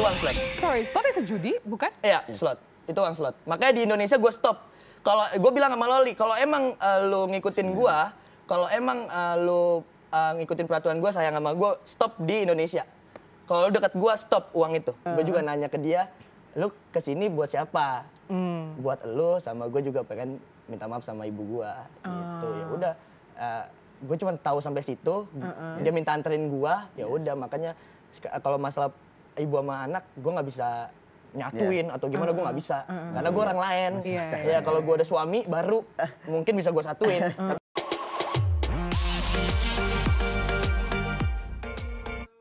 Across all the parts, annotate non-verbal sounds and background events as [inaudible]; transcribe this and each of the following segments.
itu uang slot. Sorry, slot itu judi, bukan? Iya, slot. Itu uang slot. Makanya di Indonesia gue stop. Kalau gue bilang sama Loli, kalau emang uh, lu ngikutin gue, kalau emang uh, lu uh, ngikutin peraturan gue, sayang sama gue, stop di Indonesia. Kalau lu deket gue, stop uang itu. Uh -huh. Gue juga uh-huh. nanya ke dia, lo kesini buat siapa? Mm. Buat lo sama gue juga pengen minta maaf sama ibu gue. Uh. Gitu, ya ah. udah. Uh, gue cuma tahu sampai situ. Uh -uh. Dia minta anterin gue, ya udah. Yes. Makanya kalau masalah ibu sama anak gue nggak bisa nyatuin yeah. atau gimana uh, gue nggak hmm. bisa uh, hmm. -huh. Hmm. karena gue orang lain Iya, ya yeah. kalau gue ada suami baru eh. mungkin bisa gue satuin [laughs]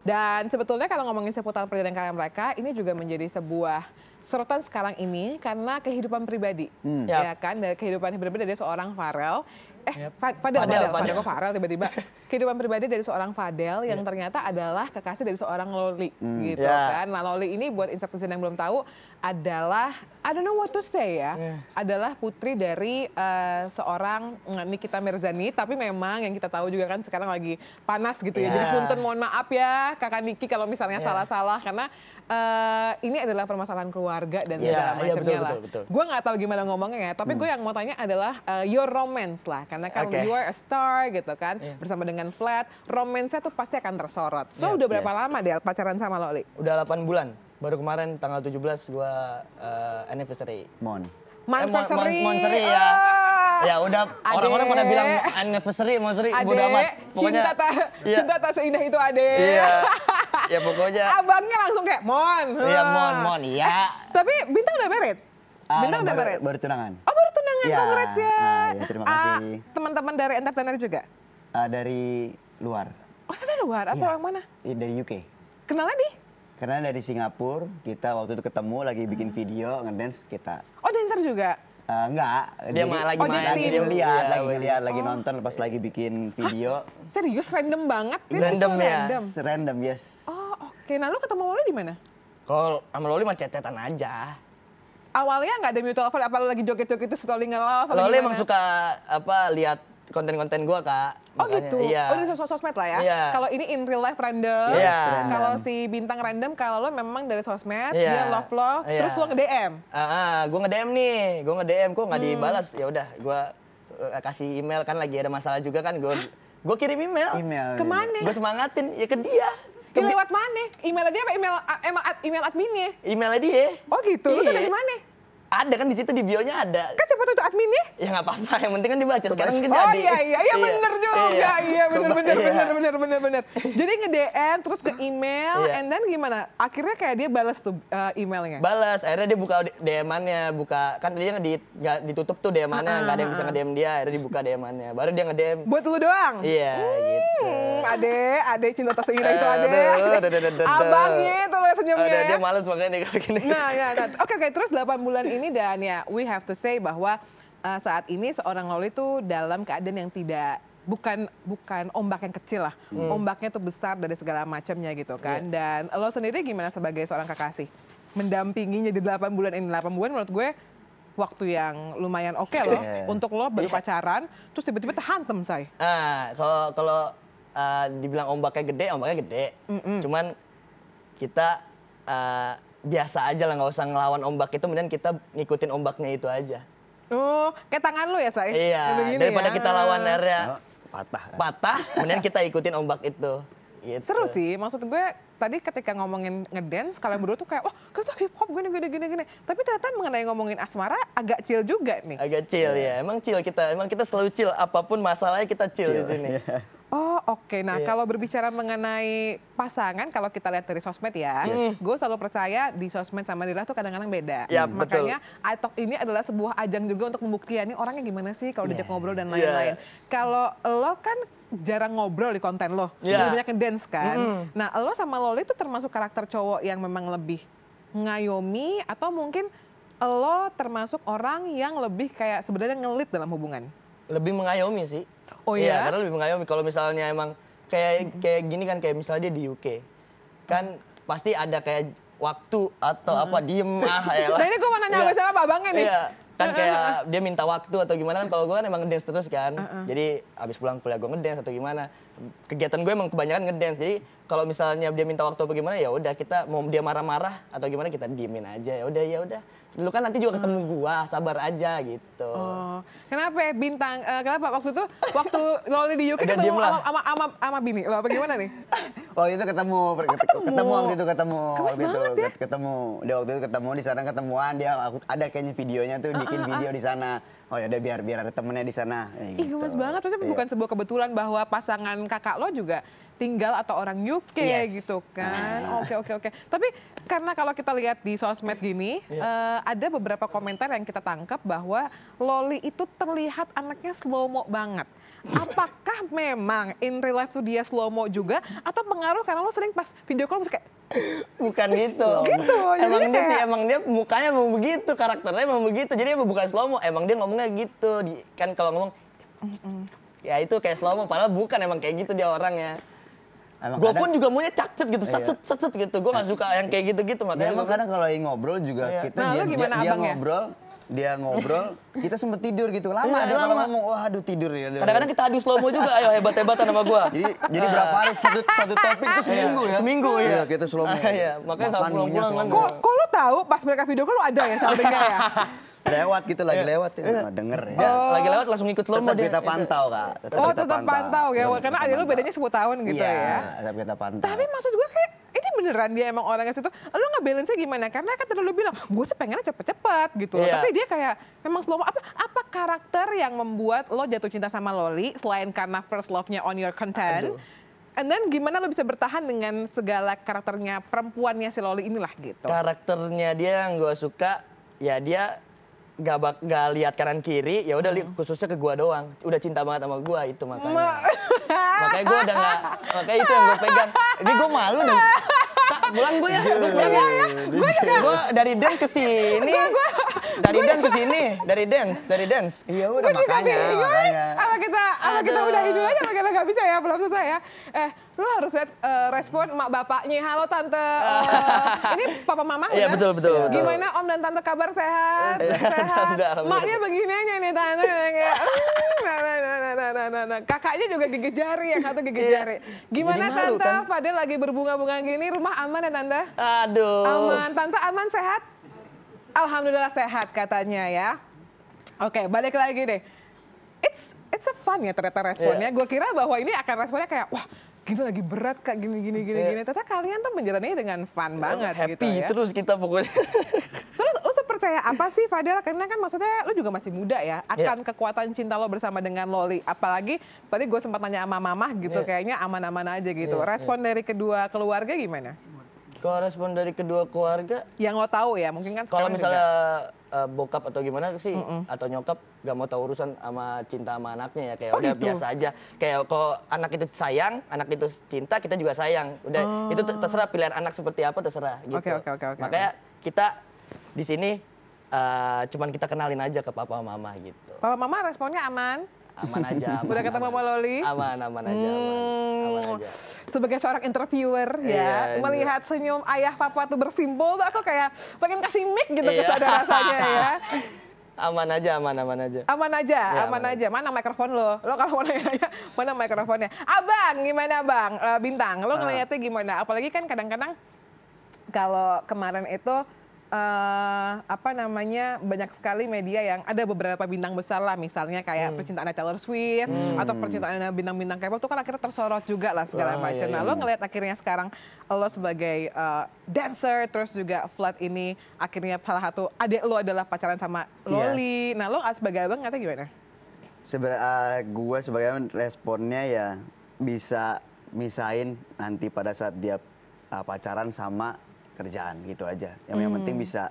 Dan sebetulnya kalau ngomongin seputar perjalanan karya mereka, ini juga menjadi sebuah sorotan sekarang ini karena kehidupan pribadi, hmm. ya kan? Dari kehidupan pribadi dari seorang Farel eh yep. Fadel, Fadel, Fadel, Fadel, kok Farel tiba-tiba. [laughs] Kehidupan pribadi dari seorang Fadel yang yeah. ternyata adalah kekasih dari seorang Loli mm, gitu yeah. kan. Nah Loli ini buat Instagram yang belum tahu adalah, I don't know what to say ya, yeah. adalah putri dari uh, seorang eh, Nikita Mirzani, tapi memang yang kita tahu juga kan sekarang lagi panas gitu yeah. ya. Jadi iya. punten mohon maaf ya kakak Niki kalau misalnya iya. salah-salah, yeah. karena uh, ini adalah permasalahan keluarga dan yeah, segala iya, macamnya yeah, lah. Gue gak tahu gimana ngomongnya ya, tapi hmm. gue yang mau tanya adalah uh, your romance lah, karena karena kan okay. you are a star gitu kan yeah. bersama dengan Flat, romansa tuh pasti akan tersorot. So yeah, udah berapa yes. lama deh pacaran sama Loli? Udah 8 bulan. Baru kemarin tanggal 17 gua uh, anniversary. Mon. anniversary Eh, mon, mon, oh. ya. Ah! Ya udah orang-orang pada bilang anniversary, monversary, udah amat. Pokoknya cinta tak ya. cinta tak seindah itu, Ade. Iya. [laughs] ya pokoknya. Abangnya langsung kayak Mon. Iya, ah. Mon, Mon, iya. Eh, tapi Bintang udah beret ah, Bintang uh, udah, udah Baru tunangan. Oh, baru banget, ya, congrats ya. Uh, ya terima ah, kasih. Uh, teman-teman dari entertainer juga? Uh, dari luar. Oh dari luar? Apa ya. orang mana? Iya, dari UK. Kenalnya di? Karena dari Singapura, kita waktu itu ketemu lagi bikin hmm. video, ngedance kita. Oh dancer juga? Uh, enggak. Dia jadi, lagi oh, main. Lagi ya, lagi iya. lihat, lagi oh. nonton, lepas lagi bikin video. Hah? Serius? Random banget? Yes. random ya? Random. random, yes. Oh oke. Okay. Nah lu ketemu Loli di mana? Kalau sama Loli mah cet-cetan aja awalnya nggak ada mutual friend apa lu lagi joget-joget itu strolling love Loli emang suka apa lihat konten-konten gue kak. Oh gitu. Iya. Oh ini sos sosmed lah ya. Iya. Kalau ini in real life random. Iya. Kalau si bintang random kalau lo memang dari sosmed iya. dia love lo, iya. terus lo nge DM. Ah, uh, uh, ah, gue nge DM nih, gue nge DM, kok nggak hmm. dibalas. Ya udah, gue uh, kasih email kan lagi ada masalah juga kan gue. Gue kirim email. Email. Kemana? Gue semangatin ya ke dia. Ya lewat mana? Email dia apa email email, eh, email adminnya? Emailnya dia. Oh gitu. Iya. Lu dari mana? Ada kan di situ di bio-nya ada. Kan siapa tuh adminnya? Ya nggak apa-apa, yang penting kan dibaca. Sekarang mungkin oh, jadi. iya iya ya, iya bener juga. Iya, iya bener bener, benar iya. bener bener bener bener. Jadi nge-DM terus ke email iya. and then gimana? Akhirnya kayak dia balas tuh uh, emailnya. Balas, akhirnya dia buka DM-annya, buka kan tadinya di, ditutup tuh DM-annya, nggak ada yang bisa nge-DM dia, akhirnya dibuka DM-annya. Baru dia nge-DM. Buat lu doang. Iya, gitu. hmm, gitu. Ade, ade cinta tak seindah itu ade. Abangnya tuh gitu senyumnya. Ada dia males makanya kayak gini. Nah, nah, nah. Oke, oke. Terus 8 bulan ini ini dan ya we have to say bahwa uh, saat ini seorang Loli itu dalam keadaan yang tidak bukan bukan ombak yang kecil lah. Hmm. Ombaknya tuh besar dari segala macamnya gitu kan. Yeah. Dan lo sendiri gimana sebagai seorang kekasih Mendampinginya di 8 bulan ini 8 bulan menurut gue waktu yang lumayan oke okay loh yeah. untuk lo iya. baru pacaran terus tiba-tiba terhantem say. Ah, kalau kalau uh, dibilang ombaknya gede, ombaknya gede. Mm -mm. Cuman kita uh, biasa aja lah nggak usah ngelawan ombak itu kemudian kita ngikutin ombaknya itu aja Oh, kayak tangan lu ya, Say? Iya, daripada ya. kita lawan area ya. oh, patah. Ya. Patah, kemudian kita ikutin ombak itu. Gitu. Seru sih, maksud gue tadi ketika ngomongin ngedance, kalian berdua tuh kayak, wah oh, kita tuh hip hop gini gini gini gini. Tapi ternyata mengenai ngomongin asmara agak chill juga nih. Agak chill iya. ya, emang chill kita, emang kita selalu chill apapun masalahnya kita chill, chill di sini. Yeah. Oke, nah yeah. kalau berbicara mengenai pasangan, kalau kita lihat dari sosmed ya, yes. Hmm. gue selalu percaya di sosmed sama di tuh kadang-kadang beda. Ya, hmm. Makanya iTalk ini adalah sebuah ajang juga untuk membuktikan nih orangnya gimana sih kalau yeah. diajak iya. ngobrol dan lain-lain. Yeah. Kalau lo kan jarang ngobrol di konten lo, yeah. lebih banyak dance kan. Mm. Nah lo sama Loli itu termasuk karakter cowok yang memang lebih ngayomi atau mungkin lo termasuk orang yang lebih kayak sebenarnya ngelit dalam hubungan? Lebih mengayomi sih Oh iya? Iya, karena lebih mengayomi. Kalau misalnya emang kayak kayak gini kan kayak misalnya dia di UK. Kan pasti ada kayak waktu atau hmm. apa diem ah ya [laughs] Nah ini gue mau nanya yeah. sama Pak Bang nih. Iya. Kan kayak dia minta waktu atau gimana kan kalau gue kan emang ngedance terus kan. Uh -uh. Jadi abis pulang kuliah gue ngedance atau gimana kegiatan gue emang kebanyakan ngedance jadi kalau misalnya dia minta waktu bagaimana ya udah kita mau dia marah-marah atau gimana kita diemin aja ya udah ya udah Dulu kan nanti juga ketemu hmm. gua sabar aja gitu oh. kenapa ya bintang uh, kenapa waktu itu waktu [laughs] lo di UK ketemu sama sama sama, sama bini lo apa gimana nih [laughs] waktu itu ketemu, oh, ketemu ketemu waktu itu ketemu waktu itu ya? ketemu dia waktu itu ketemu di sana ketemuan dia ada kayaknya videonya tuh uh, bikin uh, video ah. di sana oh ya udah biar biar ada temennya di sana. Ih gitu. gemes banget, maksudnya iya. bukan sebuah kebetulan bahwa pasangan kakak lo juga tinggal atau orang UK yes. gitu kan. Ah. Oke oke oke. Tapi karena kalau kita lihat di sosmed gini, yeah. Iya. uh, ada beberapa komentar yang kita tangkap bahwa Loli itu terlihat anaknya slow mo banget apakah memang in real life tuh dia slow mo juga atau pengaruh karena lo sering pas video call kayak bukan gitu gitu emang dia kayak... sih emang dia mukanya memang begitu karakternya memang begitu jadi emang bukan slow mo emang dia ngomongnya gitu di, kan kalau ngomong ya itu kayak slow mo padahal bukan emang kayak gitu dia orangnya Gue pun juga maunya cakset gitu, sacet, iya. gitu. Gue gak suka yang kayak gitu-gitu. Makanya emang kadang kalau ngobrol juga iya. kita nah, dia, dia, dia ngobrol, dia ngobrol, kita sempet tidur gitu. Lama ya, lama. kalau ngomong, wah aduh tidur ya. Kadang-kadang kita adu slow mo juga, ayo hebat-hebatan sama gua. Jadi, jadi berapa hari satu, satu topik itu iya, seminggu ya? Seminggu ya. Iya, kita slow mo. Iya, makanya gak pulang-pulang Kok, kok lu tahu pas mereka video kok lo ada ya sampingnya ya? [laughs] lewat gitu lagi iya. lewat ya nggak iya. denger ya. Iya, oh. Lagi lewat langsung ikut lo Tetap kita pantau kak. Tetap oh tetap pantau ya, karena ada lo bedanya 10 tahun gitu ya. Iya, kita pantau. Tapi maksud gue kayak ini beneran dia emang orangnya situ. Lo nggak balance gimana? Karena kan terlalu bilang, gue sih pengennya cepet-cepet gitu. Tapi dia kayak memang slow apa apa karakter yang membuat lo jatuh cinta sama Loli selain karena first love-nya on your content? Aduh. And then gimana lo bisa bertahan dengan segala karakternya perempuannya si Loli inilah gitu? Karakternya dia yang gue suka, ya dia nggak bak nggak lihat kanan kiri ya udah hmm. khususnya ke gua doang udah cinta banget sama gua itu makanya Ma [laughs] makanya gua udah nggak makanya itu yang gua pegang ini gua malu nih tak bulan gua ya, iya, ya. Iya, iya. gua gua, ya, gua gua dari dan ke sini dari dance ke sini, dari dance, dari dance. Iya udah gua makanya. Gue apa kita apa kita udah ini aja apa kita nggak bisa ya belum selesai ya. Eh lu harus lihat uh, respon emak bapaknya. Halo tante, uh, ini papa mama Iya kan? betul, betul betul. Gimana om dan tante kabar sehat? sehat. Maknya begini aja nih tante kayak nah, nah, nah, kakaknya juga gigi jari yang satu gigi jari. Gimana malu, tante? Kan? Fadil lagi berbunga-bunga gini, rumah aman ya tante? Aduh. Aman, tante aman sehat? Alhamdulillah sehat katanya ya. Oke, balik lagi deh. It's it's a fun ya ternyata responnya. Yeah. Gue kira bahwa ini akan responnya kayak wah gini lagi berat kak gini gini gini yeah. gini. Ternyata kalian tuh menjalani dengan fun yeah, banget gitu happy gitu ya. terus kita pokoknya. [laughs] so, lo lo percaya apa sih Fadil? Karena kan maksudnya lo juga masih muda ya. Iya. Akan yeah. kekuatan cinta lo bersama dengan Loli. Apalagi tadi gue sempat nanya sama mamah gitu yeah. kayaknya aman-aman aja gitu. Yeah. Respon yeah. dari kedua keluarga gimana? Korespon dari kedua keluarga? Yang lo tahu ya, mungkin kan Kalau misalnya juga. uh, eh, bokap atau gimana sih mm -mm. atau nyokap gak mau tahu urusan sama cinta sama anaknya ya kayak oh, udah itu. biasa aja. Kayak kalau anak itu sayang, anak itu cinta, kita juga sayang. Udah oh. itu terserah pilihan anak seperti apa terserah gitu. Oke, oke, Makanya okay. kita di sini uh, cuman kita kenalin aja ke papa mama gitu. Papa mama responnya aman? aman aja. [laughs] Aman, Udah ketemu sama Loli? Aman, aman aja, hmm. Aman aja. Sebagai seorang interviewer ya, iya, melihat iya. senyum ayah papa tuh bersimbol tuh aku kayak pengen kasih mic gitu iya. kepada rasanya ya. [laughs] Aman aja, aman, aman aja. Aman aja, ya, aman, aman aja. aja. Mana mikrofon lo? Lo kalau mau nanya, mana mikrofonnya? Abang, gimana bang? Eh, Bintang, lo ah. ngeliatnya gimana? Apalagi kan kadang-kadang kalau kemarin itu uh, apa namanya banyak sekali media yang ada beberapa bintang besar lah misalnya kayak hmm. percintaan Taylor Swift hmm. atau percintaan bintang-bintang kayak pop itu kan akhirnya tersorot juga lah segala ah, macam. Iya, nah, iya. Nah lo iya. ngelihat akhirnya sekarang lo sebagai uh, dancer terus juga flat ini akhirnya salah satu adik lo adalah pacaran sama Loli. Yes. Nah lo sebagai abang ngata gimana? Seber uh, eh, gue sebagai abang responnya ya bisa misain nanti pada saat dia uh, pacaran sama kerjaan gitu aja yang, hmm. yang penting hmm. bisa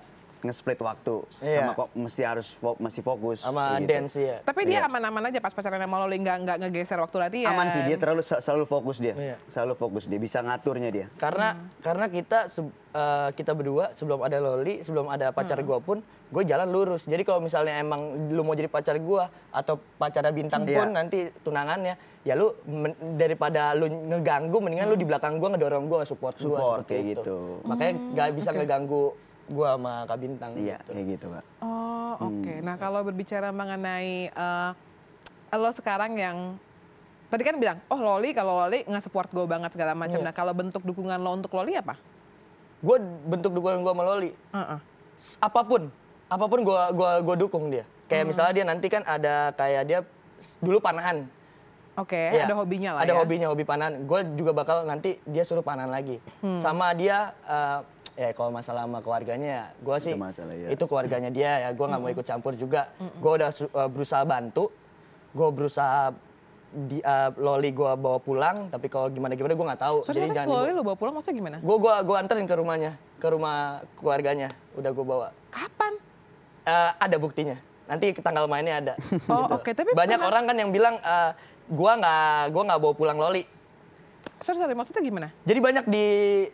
nge-split waktu yeah. sama kok mesti harus fo masih fokus sama gitu. dance ya. Tapi dia iya. aman-aman yeah. aja pas pacaran sama Loli nggak nggak ngegeser waktu latihan. Aman sih dia terlalu selalu fokus dia. Yeah. Selalu fokus dia bisa ngaturnya dia. Karena hmm. karena kita uh, kita berdua sebelum ada Loli, sebelum ada pacar hmm. gua pun gue jalan lurus. Jadi kalau misalnya emang lu mau jadi pacar gua atau pacar bintang iya. pun nanti tunangannya ya lu daripada lu ngeganggu mendingan hmm. lu di belakang gua ngedorong gua support, support gua seperti kayak itu. gitu. Makanya nggak hmm, bisa okay. ngeganggu gue sama Kak Bintang. Iya, gitu. kayak gitu pak. Oh, hmm. oke. Okay. Hmm. Nah, kalau berbicara mengenai uh, lo sekarang yang tadi kan bilang, oh Loli kalau Loli nggak support gue banget segala macam. Yeah. Nah, kalau bentuk dukungan lo untuk Loli apa? Gue bentuk dukungan gue sama Loli. Uh -uh. Apapun, apapun gue gua gua dukung dia. Kayak hmm. misalnya dia nanti kan ada kayak dia dulu panahan. Oke, okay, ya. ada hobinya lah. Ada ya. hobinya, hobi panahan. Gue juga bakal nanti dia suruh panahan lagi. Hmm. Sama dia uh, ya kalau masalah sama keluarganya ya gue sih itu, masalah, ya. itu keluarganya dia ya gue nggak mau ikut campur juga gue udah uh, berusaha bantu gue berusaha di uh, loli gue bawa pulang tapi kalau gimana gimana gue nggak tahu so, jadi jangan loli lo bawa pulang maksudnya gimana gue gua gua anterin ke rumahnya ke rumah keluarganya udah gue bawa kapan uh, ada buktinya nanti tanggal mainnya ada oh gitu. oke okay. tapi banyak pernah... orang kan yang bilang uh, gue nggak gua nggak bawa pulang loli Sorry, sorry, maksudnya gimana? Jadi banyak di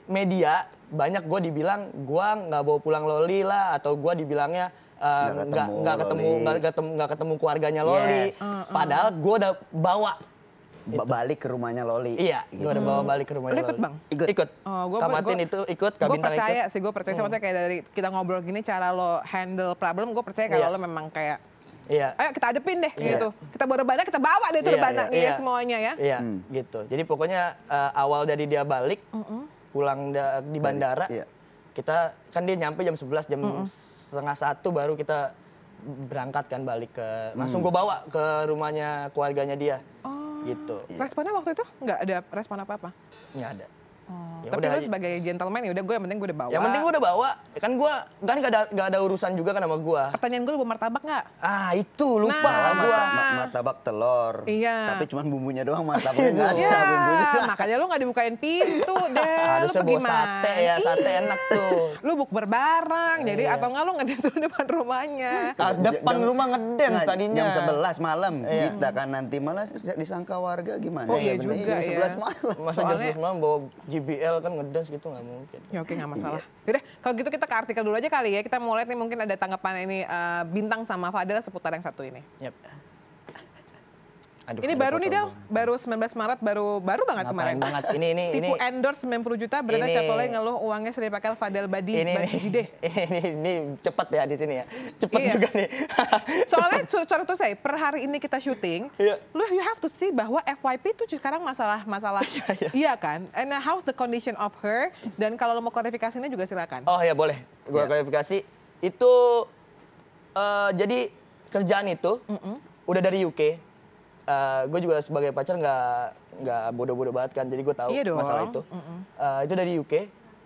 media, banyak gue dibilang gue nggak bawa pulang Loli lah, atau gue dibilangnya eh, nggak uh, nggak ketemu nggak ketemu nggak ketemu, keluarganya Loli. Yes. Uh, uh. Padahal gue udah bawa Ba gitu. balik ke rumahnya Loli. Iya, gitu. gue udah bawa balik ke rumahnya Loli. ikut bang? Ikut. Ikut. Oh, gua, Kamatin itu ikut, ikut. Gue percaya sih, gue percaya. Hmm. Maksudnya kayak dari kita ngobrol gini, cara lo handle problem, gue percaya kalau yeah. lo memang kayak Iya. Ayo kita adepin deh iya. gitu. Kita bawa rebana, kita bawa deh itu iya, rebana iya, iya, iya. semuanya ya. Iya, hmm. gitu. Jadi pokoknya uh, awal dari dia balik, mm -hmm. pulang da di bandara, iya. kita kan dia nyampe jam 11, jam mm -hmm. setengah satu baru kita berangkat kan balik ke, mm. langsung hmm. gue bawa ke rumahnya keluarganya dia. Oh. Gitu. Iya. Responnya waktu itu nggak ada respon apa-apa? Nggak ada. Hmm. tapi udah, lu ya. sebagai gentleman ya udah gue yang penting gue udah bawa. Yang penting gue udah bawa. Kan gue kan gak ada, gak ada urusan juga kan sama gue. Pertanyaan gue lu bawa martabak gak? Ah itu lupa nah, gue. Martabak telur. Iya. Tapi cuma bumbunya doang [laughs] martabaknya iya, bumbunya. [laughs] Makanya lu gak dibukain pintu deh. [laughs] Harusnya bawa sate ya, sate enak tuh. Lu buk berbarang, iya. jadi iya. atau nggak lu ngeden tuh depan rumahnya. Nah, depan jam, rumah ngeden nah, tadinya. Jam sebelas malam iya. kita kan nanti malah disangka warga gimana. Oh iya, iya juga Jam 11 ya. malam. Masa jam 11 malam bawa JBL kan ngedance gitu nggak mungkin. Ya oke nggak masalah. Iya. Yaudah kalau gitu kita ke artikel dulu aja kali ya. Kita mulai nih mungkin ada tanggapan ini uh, bintang sama Fadel seputar yang satu ini. Yep. Aduh, ini baru nih Del, baru 19 Maret, baru baru banget Ngapain kemarin. banget. Ini ini tipu ini, endorse 90 juta, Brenda Capolai ngeluh uangnya sudah dipakai Fadel Badi ini, Badi [laughs] Ini, ini, ini cepat ya di sini ya. Cepat iya. juga nih. [laughs] Soalnya contoh saya, per hari ini kita syuting, yeah. you have to see bahwa FYP itu sekarang masalah-masalah. [laughs] iya, yeah. iya kan? And how's the condition of her? Dan kalau lo mau klarifikasinya juga silakan. Oh ya boleh. Gue yeah. klarifikasi. Itu uh, jadi kerjaan itu mm -mm. udah dari UK Uh, eh, gue juga sebagai pacar nggak nggak bodoh-bodoh banget kan jadi gue tahu iya masalah itu mm -mm. uh, itu dari UK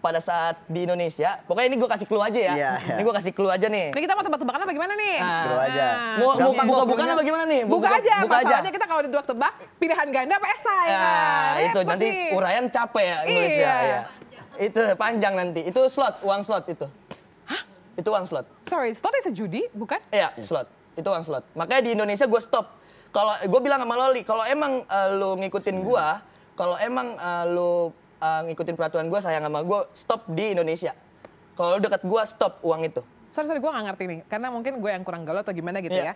pada saat di Indonesia pokoknya ini gue kasih clue aja ya yeah, [laughs] yeah. ini gue kasih clue aja nih ini kita mau tebak-tebakan apa gimana nih nah, aja mau mau buka buka bukan apa gimana nih buka, buka aja buka aja. kita kalau di dua tebak pilihan ganda apa esai nah, nah, itu nanti urayan capek ya Indonesia iya. ya itu panjang nanti itu slot uang slot itu Hah? itu uang slot sorry slot itu judi bukan iya yeah, slot itu uang slot makanya di Indonesia gue stop kalau gue bilang sama Loli, kalau emang uh, lu ngikutin gue, kalau emang uh, lu uh, ngikutin peraturan gue sayang sama gue, stop di Indonesia. Kalau lu dekat gue, stop uang itu. Sorry, sorry, gue gak ngerti nih. Karena mungkin gue yang kurang galau atau gimana gitu yeah. ya.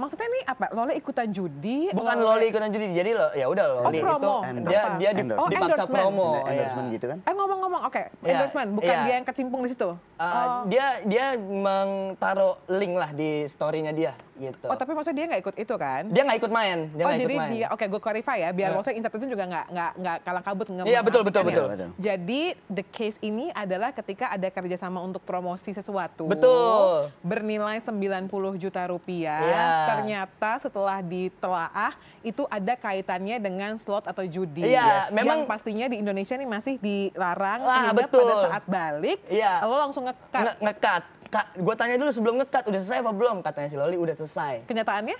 Maksudnya ini apa? Loli ikutan judi? Bukan Loli, Loli ikutan judi. Jadi lo ya udah Loli oh, itu dia dia dia di, oh, dipaksa promo. Endorsement yeah. Iya. gitu kan? Eh ngomong-ngomong, oke. Okay. Iya, endorsement bukan yeah. dia yang kecimpung di situ. Uh, oh. Dia dia mengtaruh link lah di story-nya dia gitu. Oh tapi maksudnya dia nggak ikut itu kan? Dia nggak ikut main. Dia oh jadi ikut main. dia, oke okay, gue clarify ya, biar yeah. maksudnya Insert itu juga nggak nggak nggak kalang kabut nggak. Iya yeah, betul betul, ya. betul betul. Jadi the case ini adalah ketika ada kerjasama untuk promosi sesuatu. Betul. Bernilai 90 juta rupiah. Yeah. Ternyata setelah ditelaah itu ada kaitannya dengan slot atau judi. Iya. Yeah, yes. Memang yang pastinya di Indonesia ini masih dilarang. Wah betul. Pada saat balik, yeah. lo langsung ngekat. Ngekat. Kak, gue tanya dulu sebelum ngekat, udah selesai apa belum? Katanya si Loli, udah selesai. Kenyataannya?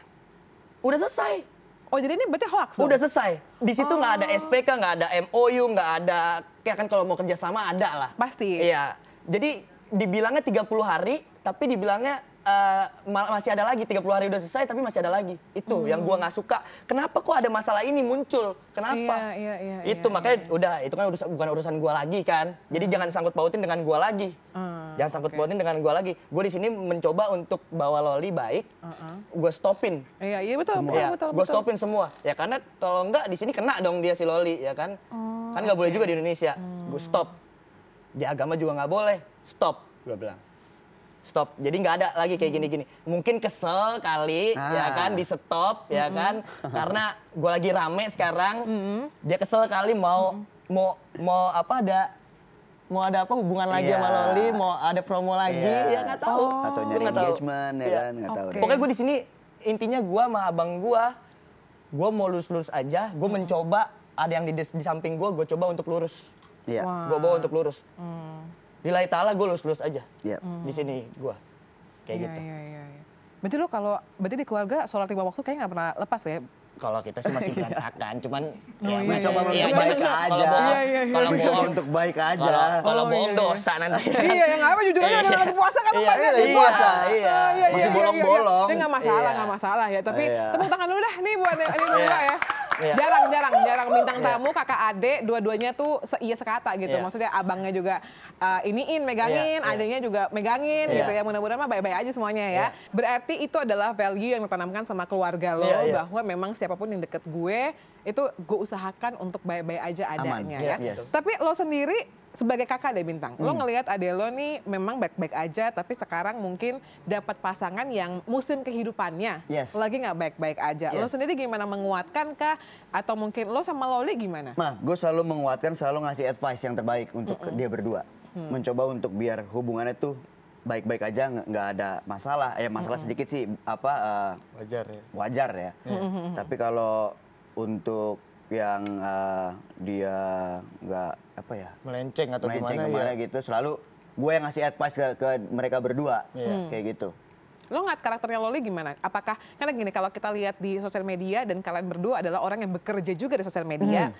Udah selesai. Oh jadi ini berarti hoax? Udah dong? selesai. Di situ nggak oh. ada SPK, nggak ada MOU, nggak ada... kayak kan kalau mau kerjasama ada lah. Pasti. Iya. Jadi dibilangnya 30 hari, tapi dibilangnya uh, masih ada lagi 30 hari udah selesai tapi masih ada lagi. Itu hmm. yang gue nggak suka. Kenapa kok ada masalah ini muncul? Kenapa? Iya, iya, iya, itu iya, makanya iya. udah itu kan urusan bukan urusan gua lagi kan. Jadi hmm. jangan sangkut pautin dengan gue lagi. Hmm, jangan sangkut okay. pautin dengan gue lagi. Gue di sini mencoba untuk bawa Loli baik. Uh -uh. Gue stopin. Iya, iya betul. Semua. Ya, betul, iya, betul, gue stopin semua. Ya karena kalau enggak di sini kena dong dia si Loli ya kan. Oh, kan nggak okay. boleh juga di Indonesia. Hmm. Gue stop. Di agama juga nggak boleh. Stop, gue bilang stop. Jadi nggak ada lagi kayak hmm. gini-gini. Mungkin kesel kali, ya ah. ya kan, di stop, mm-hmm. ya hmm. kan, karena gue lagi rame sekarang. Mm-hmm. Dia kesel kali mau mm-hmm. mau mau apa ada mau ada apa hubungan lagi yeah. sama iya. Loli, mau ada promo lagi, yeah. ya nggak tahu. Oh. Atau nyari gak engagement, tahu. ya iya. kan, nggak okay. tahu. Pokoknya gue di sini intinya gue sama abang gue, gue mau lurus-lurus aja, gue hmm. mencoba ada yang di, di samping gue, gue coba untuk lurus. Iya. Wow. Gue bawa untuk lurus. Hmm nilai taala gue lulus lulus aja yeah. hmm. di sini gue kayak yeah, gitu. Yeah, yeah, yeah. Berarti lo kalau berarti di keluarga sholat lima waktu kayak nggak pernah lepas ya? Kalau kita sih masih [laughs] berantakan, cuman oh, ya, coba iya, mencoba iya, untuk baik aja. Kalau iya, iya, iya. untuk baik aja. Kalau oh, iya, bohong iya, dosa nanti. [laughs] iya, yang apa jujur aja iya. lagi puasa kan iya, iya, puasa. Iya, oh, iya, masih iya, bolong-bolong. Ini nggak masalah, nggak masalah ya. Tapi tepuk tangan dulu dah nih buat ini ya. Iya. jarang jarang jarang bintang iya. tamu kakak adik dua-duanya tuh seia sekata gitu yeah. maksudnya abangnya juga uh, iniin megangin yeah. Iya. adiknya juga megangin yeah. gitu ya mudah-mudahan mah baik-baik aja semuanya ya yeah. berarti itu adalah value yang ditanamkan sama keluarga lo yeah, bahwa memang siapapun yang deket gue itu gue usahakan untuk baik-baik aja adanya Aman. ya. Yeah, yes. Tapi lo sendiri sebagai kakak deh bintang, hmm. lo ngelihat ade lo nih memang baik-baik aja, tapi sekarang mungkin dapat pasangan yang musim kehidupannya yes. lagi nggak baik-baik aja. Yes. Lo sendiri gimana menguatkan kah? Atau mungkin lo sama Loli gimana? Mah, gue selalu menguatkan, selalu ngasih advice yang terbaik untuk mm -mm. dia berdua. Hmm. Mencoba untuk biar hubungannya tuh baik-baik aja nggak ada masalah ya eh, masalah -hmm. sedikit sih apa uh, wajar ya wajar ya tapi kalau untuk yang uh, dia nggak apa ya melenceng atau melenceng gimana, kemana ya? gitu selalu gue yang ngasih advice ke, ke mereka berdua yeah. hmm. kayak gitu lo ngat karakternya Loli gimana? Apakah karena gini kalau kita lihat di sosial media dan kalian berdua adalah orang yang bekerja juga di sosial media, hmm.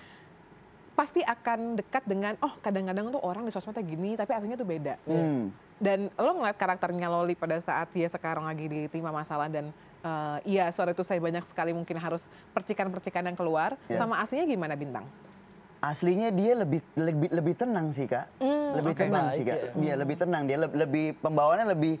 pasti akan dekat dengan oh kadang-kadang tuh orang di sosmednya gini tapi aslinya tuh beda. Hmm. Dan lo ngeliat karakternya Loli pada saat dia sekarang lagi di timah masalah dan uh, iya sore itu saya banyak sekali mungkin harus percikan-percikan yang keluar. Yeah. Sama aslinya gimana bintang? Aslinya dia lebih lebih lebih tenang sih kak, mm, lebih okay. tenang Baik, sih kak. Iya. Dia lebih tenang, dia le lebih pembawaannya lebih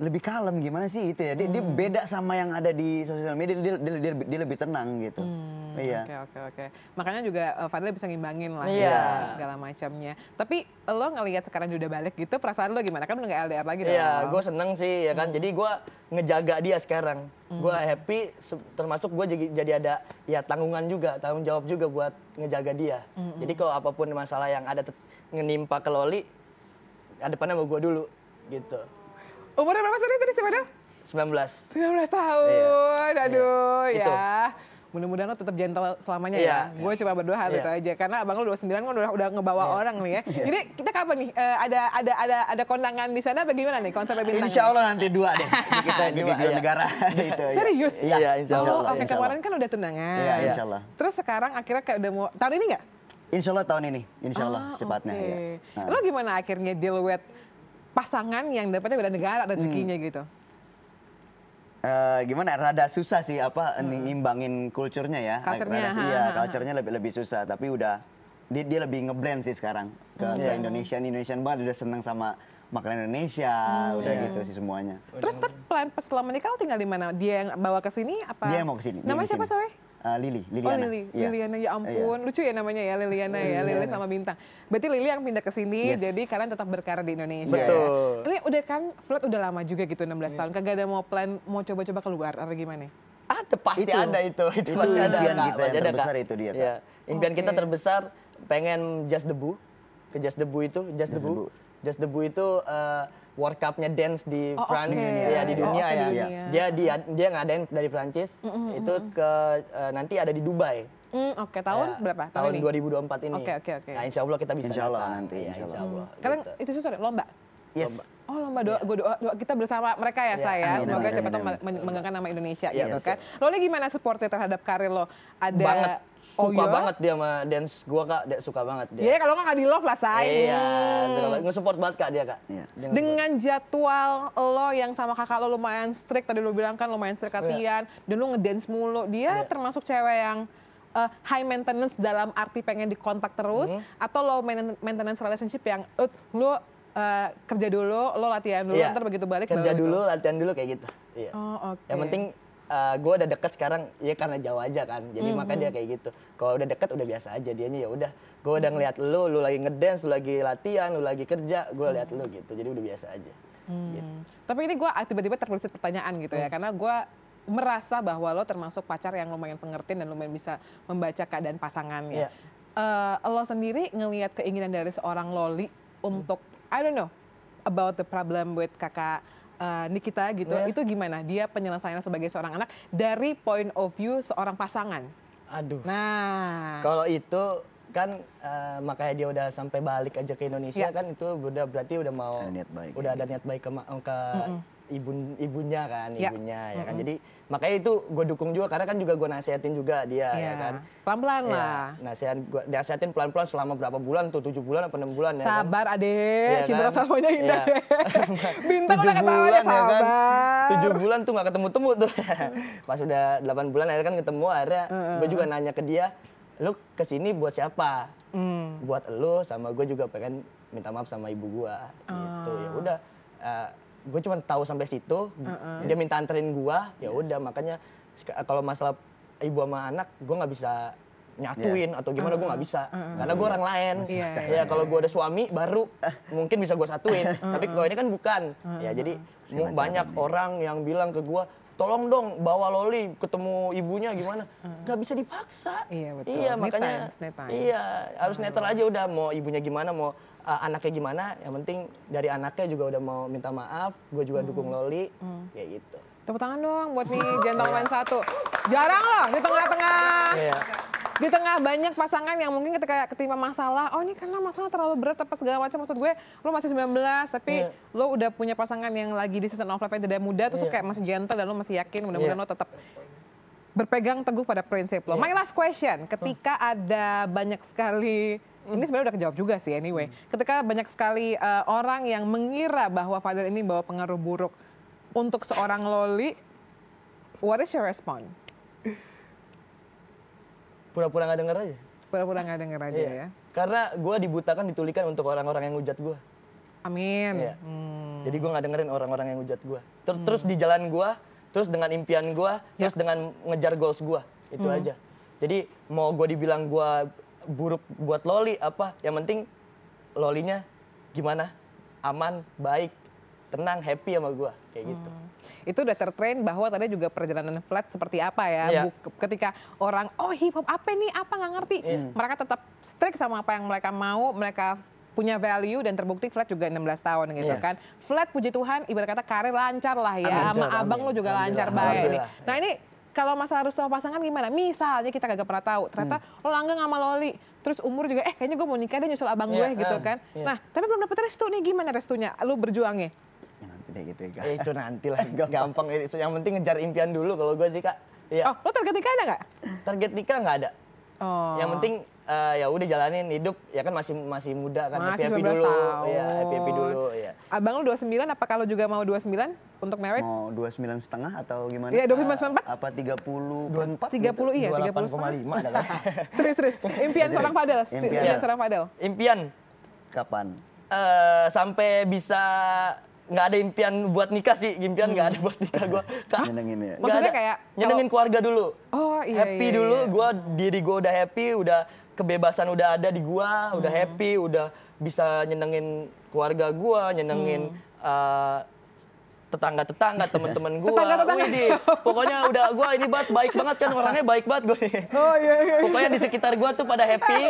lebih kalem gimana sih itu ya dia, hmm. dia beda sama yang ada di sosial media dia, dia, dia, dia lebih tenang gitu hmm, iya oke okay, oke okay, oke okay. makanya juga uh, Fadli bisa ngimbangin lah yeah. ya, segala macamnya tapi eh, lo ngelihat sekarang udah balik gitu perasaan lo gimana kan udah nggak LDR lagi iya yeah, gue seneng sih ya kan hmm. jadi gue ngejaga dia sekarang hmm. gue happy termasuk gue jadi jadi ada ya tanggungan juga tanggung jawab juga buat ngejaga dia hmm. jadi hmm. kalau apapun masalah yang ada ngenimpa ke Loli ada depannya mau gue dulu gitu Umurnya berapa tadi tadi si Fadel? 19. 19 tahun. Iya. Aduh, iya. ya. Mudah-mudahan lo tetap gentle selamanya iya, ya. Gue cuma berdoa hal iya. itu aja karena abang lo 29 kan udah udah ngebawa iya. orang nih ya. Iya. Jadi kita kapan nih uh, ada ada ada ada kondangan di sana bagaimana nih konser bintang? Insya Allah nanti dua deh. kita di dua, iya. negara [laughs] gitu. Iya. Serius? Iya, iya insya Oh, Oke, okay, kemarin kan udah tunangan. Iya, insya Allah. Terus sekarang akhirnya kayak udah mau tahun ini nggak? Insya Allah tahun ini, insya Allah oh, Okay. Ya. Nah. Lo gimana akhirnya deal with pasangan yang dapatnya beda negara rezekinya hmm. gitu? Uh, gimana rada susah sih apa hmm. ngimbangin kulturnya ya Kulturnya, iya kulturnya lebih lebih susah tapi udah dia, dia lebih ngeblend sih sekarang ke, hmm. ke Indonesia Indonesia banget udah seneng sama makanan Indonesia hmm. udah yeah. gitu sih semuanya terus plan selama ini kamu tinggal di mana dia yang bawa ke sini apa dia yang mau ke sini namanya siapa sorry Uh, Lili, Liliana. Oh Lili, ya. Liliana ya iya. ampun, ya. lucu ya namanya ya Liliana ya, Lili sama Bintang. Berarti Lili yang pindah ke sini, yes. jadi kalian tetap berkarir di Indonesia. Betul. Ini iya, iya. udah kan flat udah lama juga gitu 16 ya. tahun, kagak ada mau plan mau coba-coba keluar atau gimana? Ada pasti itu. ada itu, itu, itu pasti ada. Impian ada, kita yang terbesar ada, itu dia. Ya. Impian okay. kita terbesar pengen just debu ke just debu itu just, debu. debu. Just debu itu uh, World Cup-nya dance di oh, France okay. ya iya, di iya. dunia oh, ya. Iya. Di dunia. Dia dia dia ngadain dari Prancis mm -hmm. itu mm, mm. ke uh, nanti ada di Dubai. Mm, oke, okay. Ya, tahun ya, berapa? Tahun, tahun ini? 2024 ini. Oke, okay, oke, okay, oke. Okay. Nah, insya Allah kita bisa. Insya Allah nanti. Insya Allah. Ya, insya Allah. Kalian gitu. itu sih sorry, lomba? Yes. Lomba. Oh lomba doa, yeah. doa, doa kita bersama mereka ya yeah, saya. Semoga cepat mengangkat nama Indonesia yes. Iya, gitu kan. Lo ini gimana supportnya terhadap karir lo? Ada banget suka iya? banget dia sama dance gua kak dia suka banget dia. Iya kalau nggak di love lah saya. Iya, yeah, iya. Nge-support banget kak dia kak. Yeah. Iya. Dengan, jadwal lo yang sama kakak lo lumayan strict tadi lo bilang kan lumayan strict latihan yeah. dan lo ngedance mulu. Dia yeah. termasuk cewek yang uh, high maintenance dalam arti pengen dikontak terus mm -hmm. atau low maintenance relationship yang uh, lo Eh, kerja dulu, lo latihan dulu, yeah. ntar begitu balik kerja dulu, gitu. latihan dulu kayak gitu. Iya. Oh, okay. Yang penting uh, eh, gue udah deket sekarang, ya karena jauh aja kan, jadi mm -hmm. makanya dia kayak gitu. Kalau udah deket udah biasa aja dianya ya udah. Gue udah ngeliat lo, lo lagi ngedance, lo lagi latihan, lo lagi kerja, gue lihat lo gitu, jadi udah biasa aja. Hmm. Gitu. Tapi ini gue ah, tiba-tiba terbersih pertanyaan gitu mm. ya, hmm. karena gue merasa bahwa lo termasuk pacar yang lumayan pengertian dan lumayan bisa membaca keadaan pasangannya. Yeah. Iya. Uh, lo sendiri ngelihat keinginan dari seorang loli hmm. untuk I don't know about the problem with kakak uh, Nikita gitu. Yeah. Itu gimana? Dia penyelesaiannya sebagai seorang anak dari point of view seorang pasangan. Aduh. Nah, kalau itu kan uh, makanya dia udah sampai balik aja ke Indonesia yeah. kan itu udah berarti udah mau ada niat baik udah ya. ada niat baik ke ke mm -hmm ibu ibunya kan ya. ibunya ya kan jadi makanya itu gue dukung juga karena kan juga gue nasihatin juga dia ya, ya kan pelan pelan ya, lah nasihat gue nasihatin pelan pelan selama berapa bulan tuh tujuh bulan atau enam bulan ya kan. sabar ya kan? adek ya, cinta kan? indah ya. [laughs] bintang udah ketawanya sabar ya kan? tujuh bulan tuh gak ketemu temu tuh [laughs] pas udah delapan bulan akhirnya kan ketemu akhirnya mm -hmm. gue juga nanya ke dia lu kesini buat siapa mm. buat lu sama gue juga pengen minta maaf sama ibu gue gitu ya ah. udah uh, gue cuma tahu sampai situ uh -uh. dia minta anterin gue ya udah yes. makanya kalau masalah ibu sama anak gue nggak bisa nyatuin yeah. atau gimana uh-huh. gue nggak ah. bisa uh-huh. karena gue orang lain yeah, iya, ya yeah. kalau gue ada suami baru mungkin bisa gue satuin uh-huh. tapi kalau ini kan bukan uh-huh. ya jadi banyak orang ya. orang yang bilang ke gue tolong dong bawa loli ketemu ibunya gimana nggak bisa dipaksa iya betul iya makanya iya harus iya harus netral aja udah mau ibunya gimana mau uh, anaknya gimana yang penting dari anaknya juga udah mau minta maaf gue juga hmm. dukung Loli hmm. ya gitu tepuk tangan dong buat nih [laughs] gentleman iya. satu jarang loh di tengah-tengah iya. di tengah banyak pasangan yang mungkin ketika ketimpa masalah oh ini karena masalah terlalu berat apa segala macam maksud gue lo masih 19 tapi yeah. lo udah punya pasangan yang lagi di season of life yang tidak muda terus yeah. kayak masih gentle dan lo masih yakin mudah-mudahan yeah. lo tetap berpegang teguh pada prinsip lo. Yeah. My iya. last question, ketika hmm. ada banyak sekali ini sebenarnya udah kejawab juga sih anyway. Hmm. Ketika banyak sekali uh, orang yang mengira bahwa Fadil ini bawa pengaruh buruk untuk seorang loli, what is your response? Pura-pura nggak denger aja. Pura-pura nggak denger aja yeah. ya. Karena gue dibutakan, ditulikan untuk orang-orang yang ujat gue. Amin. Yeah. Hmm. Jadi gue nggak dengerin orang-orang yang ujat gue. Ter hmm. Terus di jalan gue, terus dengan impian gue, terus ya. dengan ngejar goals gue, itu hmm. aja. Jadi mau gue dibilang gue buruk buat loli apa yang penting lolinya gimana aman baik tenang happy sama gue kayak gitu hmm. itu udah tertrain bahwa tadi juga perjalanan flat seperti apa ya yeah. ketika orang oh hip hop apa nih apa nggak ngerti yeah. mereka tetap strict sama apa yang mereka mau mereka punya value dan terbukti Flat juga 16 tahun gitu yes. kan. Flat puji Tuhan ibarat kata karir lancar lah ya. Sama abang lo juga amin. lancar baik. Nah ini kalau masa harus tahu pasangan gimana? Misalnya kita gak pernah tahu, ternyata hmm. lo langgeng sama loli, terus umur juga, eh kayaknya gue mau nikah deh nyusul abang yeah, gue iya, gitu eh, kan. Yeah. Nah, tapi belum dapet restu nih, gimana restunya? Lo berjuangnya? Ya, nanti deh gitu ya. Eh, itu nanti lah, [laughs] gampang. itu eh, Yang penting ngejar impian dulu kalau gue sih kak. Iya. Oh, lo target nikah ada nggak? Target nikah nggak ada. Oh. Yang penting uh, ya udah jalanin hidup ya kan masih masih muda kan masih happy happy dulu tahun. ya happy happy dulu ya abang lu 29 apa kalau juga mau 29 untuk married mau 29 setengah atau gimana iya 29 iya, setengah apa 30 kan? 24 30 gitu? [laughs] iya 30 setengah 28,5 adalah Terus terus impian seorang Fadel impian, impian seorang Fadel impian kapan uh, sampai bisa nggak ada impian buat nikah sih, impian nggak hmm. ada buat nikah gue. [laughs] nyenengin ya. Maksudnya ada. kayak nyenengin kalau... keluarga dulu. Oh iya. Happy iya, iya. dulu, gue diri gue udah happy, udah kebebasan udah ada di gue, hmm. udah happy, udah bisa nyenengin keluarga gue, nyenengin hmm. uh, tetangga-tetangga, iya. teman-teman gue. tetangga Widih, pokoknya udah gue ini banget baik banget kan orangnya baik banget gue. Oh iya, iya iya. Pokoknya di sekitar gue tuh pada happy.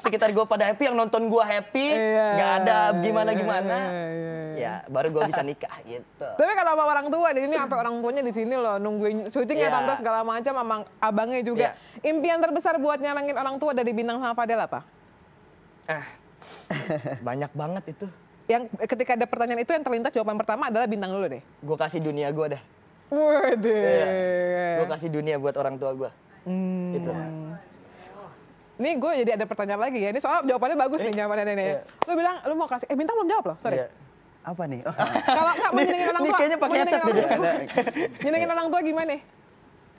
Sekitar gue pada happy, yang nonton gue happy. Iya. Gak ada gimana-gimana. Iya, iya, iya. Ya, baru gue bisa nikah gitu. Tapi kalau sama orang tua, ini sampai orang tuanya di sini loh nungguin syutingnya ya tante segala macam, sama abangnya juga. Iya. Impian terbesar buat nyarangin orang tua dari bintang sama Fadel apa? Ah, banyak banget itu yang eh, ketika ada pertanyaan itu yang terlintas jawaban pertama adalah bintang dulu deh. Gue kasih dunia gue dah. Waduh. Yeah. Gue kasih dunia buat orang tua gue. Hmm. Itu. Ini gue jadi ada pertanyaan lagi ya. Ini soal jawabannya bagus eh, nih jawabannya ini. Iya. Yeah. Lu bilang lu mau kasih eh bintang belum jawab loh, sorry. Yeah. Apa nih? [laughs] Oh. Kalau nggak menyenengin orang tua. Ini kayaknya pakai headset Menyenengin orang tua gimana?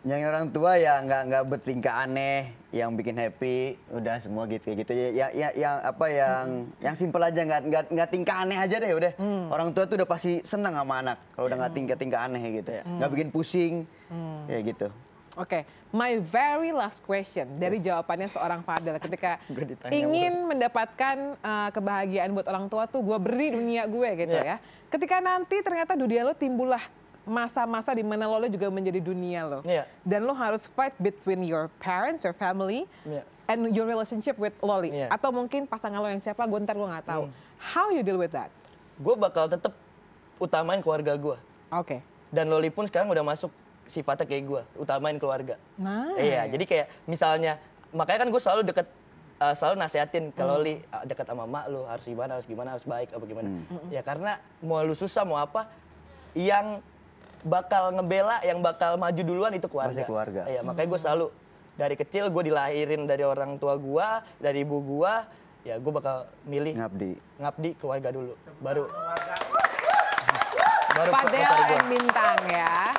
yang orang tua ya nggak nggak bertingkah aneh yang bikin happy udah semua gitu gitu ya ya yang ya, apa yang hmm. yang simpel aja nggak nggak nggak tingkah aneh aja deh udah hmm. orang tua tuh udah pasti senang sama anak kalau udah nggak mm. tingkah tingkah aneh gitu ya mm. nggak bikin pusing hmm. ya gitu Oke, okay. my very last question dari yes. jawabannya seorang Fadel ketika [laughs] ingin bro. mendapatkan uh, kebahagiaan buat orang tua tuh gue beri dunia gue gitu yeah. ya. Ketika nanti ternyata dunia lo timbullah masa-masa di mana lo juga menjadi dunia lo. Yeah. Dan lo harus fight between your parents, your family, yeah. and your relationship with Loli. Yeah. Atau mungkin pasangan lo yang siapa, gue ntar gue nggak tahu. Mm. How you deal with that? Gue bakal tetap utamain keluarga gue. Oke. Okay. Dan Loli pun sekarang udah masuk sifatnya kayak gue, utamain keluarga. Nice. Iya, jadi kayak misalnya, makanya kan gue selalu deket Uh, selalu nasehatin ke hmm. Loli uh, ah, dekat sama mak lo harus gimana harus gimana harus baik apa gimana mm. ya karena mau lu susah mau apa yang bakal ngebela yang bakal maju duluan itu keluarga. Masih keluarga. Iya, makanya gue selalu dari kecil gue dilahirin dari orang tua gue, dari ibu gue, ya gue bakal milih ngabdi ngabdi keluarga dulu baru baru Padel dan Bintang ya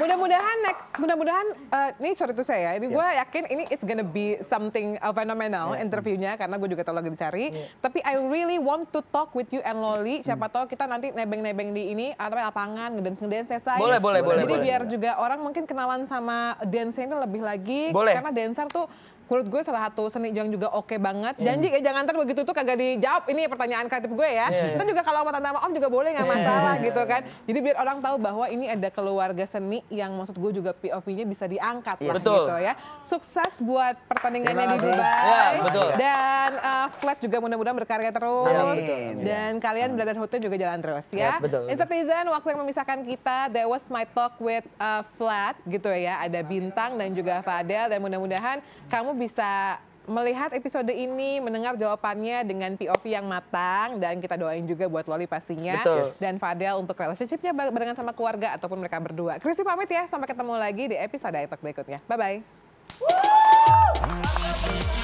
mudah-mudahan next mudah-mudahan uh, ini sorry itu saya ya, ini yeah. gue yakin ini it's gonna be something uh, phenomenal yeah. interviewnya karena gue juga tahu lagi dicari yeah. tapi I really want to talk with you and Loli hmm. siapa mm. tahu kita nanti nebeng-nebeng di ini ada lapangan ngedance ngedance saya boleh boleh boleh jadi boleh, biar boleh. juga orang mungkin kenalan sama dance itu lebih lagi boleh. karena dancer tuh menurut gue salah satu seni yang juga oke okay banget. Iya. Janji ya jangan ntar begitu tuh kagak dijawab. Ini pertanyaan kreatif gue ya. Yeah, Kita iya. juga kalau mau tante sama om juga boleh nggak masalah iya. gitu kan. Jadi biar orang tahu bahwa ini ada keluarga seni yang maksud gue juga POV-nya bisa diangkat Yeah. lah betul. gitu ya. Sukses buat pertandingannya di Dubai. Yeah, betul. Dan uh, Flat juga mudah-mudahan berkarya terus. amin. Dan kalian Beladan Hotel juga jalan terus ya. ya betul, betul. Insertizen, waktu yang memisahkan kita, that was my talk with uh, Flat gitu ya. Ada Bintang dan juga Fadel dan mudah-mudahan kamu bisa melihat episode ini, mendengar jawabannya dengan POV yang matang dan kita doain juga buat Loli pastinya Betul. dan Fadel untuk relationship-nya barengan sama keluarga ataupun mereka berdua. Krisi pamit ya, sampai ketemu lagi di episode Etok berikutnya. Bye bye.